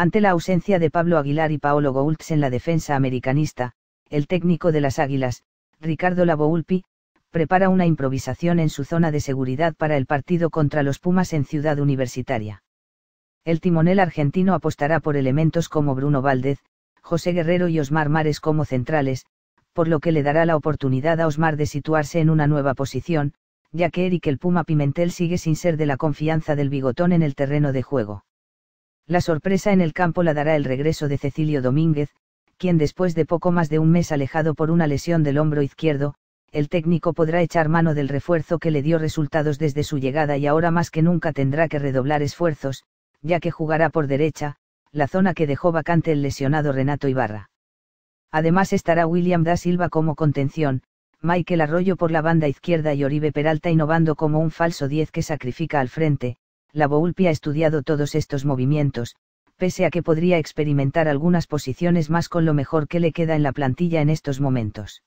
Ante la ausencia de Pablo Aguilar y Paolo Goultz en la defensa americanista, el técnico de las Águilas, Ricardo Lavoulpi, prepara una improvisación en su zona de seguridad para el partido contra los Pumas en Ciudad Universitaria. El timonel argentino apostará por elementos como Bruno Valdez, José Guerrero y Osmar Mares como centrales, por lo que le dará la oportunidad a Osmar de situarse en una nueva posición, ya que Eric el Puma Pimentel sigue sin ser de la confianza del bigotón en el terreno de juego. La sorpresa en el campo la dará el regreso de Cecilio Domínguez, quien después de poco más de un mes alejado por una lesión del hombro izquierdo, el técnico podrá echar mano del refuerzo que le dio resultados desde su llegada y ahora más que nunca tendrá que redoblar esfuerzos, ya que jugará por derecha, la zona que dejó vacante el lesionado Renato Ibarra. Además estará William da Silva como contención, Michael Arroyo por la banda izquierda y Oribe Peralta innovando como un falso 10 que sacrifica al frente, la Boulpi ha estudiado todos estos movimientos, pese a que podría experimentar algunas posiciones más con lo mejor que le queda en la plantilla en estos momentos.